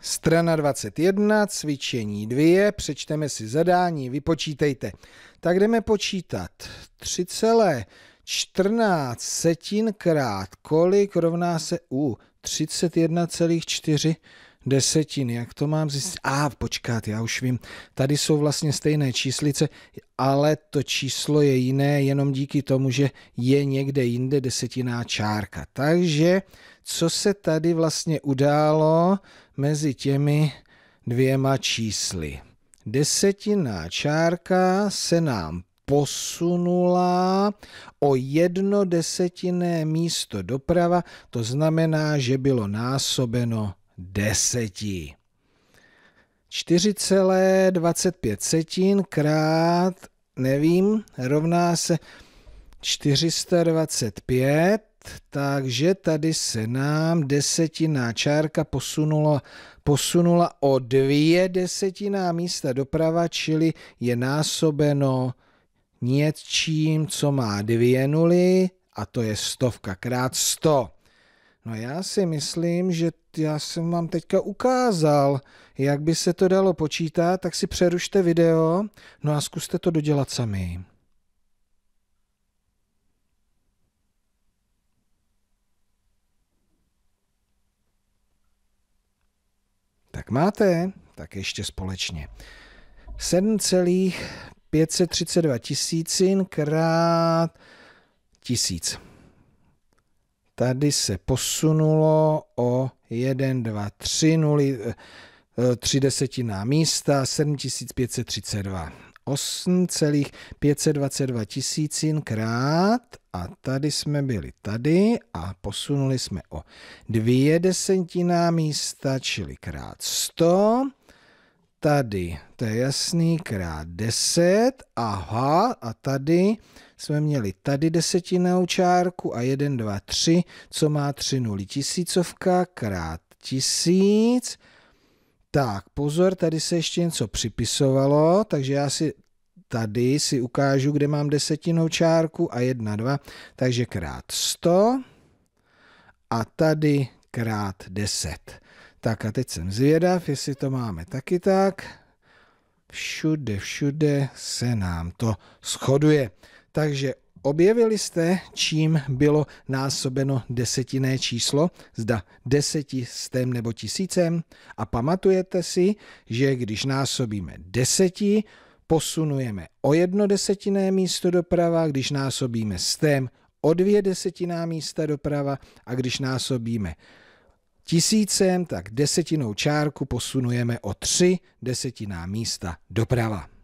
Strana 21, cvičení 2, přečteme si zadání, vypočítejte. Tak jdeme počítat. 3,14 setin krát kolik rovná se u 31,4 desetin, jak to mám zjistit? A ah, počkat, já už vím, tady jsou vlastně stejné číslice, ale to číslo je jiné jenom díky tomu, že je někde jinde desetiná čárka. Takže co se tady vlastně událo mezi těmi dvěma čísly? Desetiná čárka se nám posunula o jedno desetinné místo doprava, to znamená, že bylo násobeno 10. 4,25 setin krát, nevím, rovná se 425, takže tady se nám desetinná čárka posunula, posunula o dvě desetiná místa doprava, čili je násobeno něčím, co má dvě nuly, a to je stovka krát 100. No já si myslím, že já jsem vám teďka ukázal, jak by se to dalo počítat, tak si přerušte video, no a zkuste to dodělat sami. Tak máte? Tak ještě společně. 7,532 tisícin krát tisíc tady se posunulo o 1, 2, 3 0, 3 desetiná místa, 7532. 8,522 tisícin krát a tady jsme byli tady a posunuli jsme o dvě desetiná místa, čili krát 100 tady, to je jasný, krát 10, aha, a tady jsme měli tady desetinou čárku a 1, 2, 3, co má 3 nuly, tisícovka krát tisíc, tak pozor, tady se ještě něco připisovalo, takže já si tady si ukážu, kde mám desetinou čárku a 1, 2, takže krát 100 a tady krát 10. Tak a teď jsem zvědav, jestli to máme taky tak. Všude, všude se nám to shoduje. Takže objevili jste, čím bylo násobeno desetinné číslo, zda desetistem nebo tisícem. A pamatujete si, že když násobíme deseti, posunujeme o jedno desetinné místo doprava, když násobíme stem o dvě desetiná místa doprava a když násobíme tisícem, tak desetinou čárku posunujeme o tři desetiná místa doprava.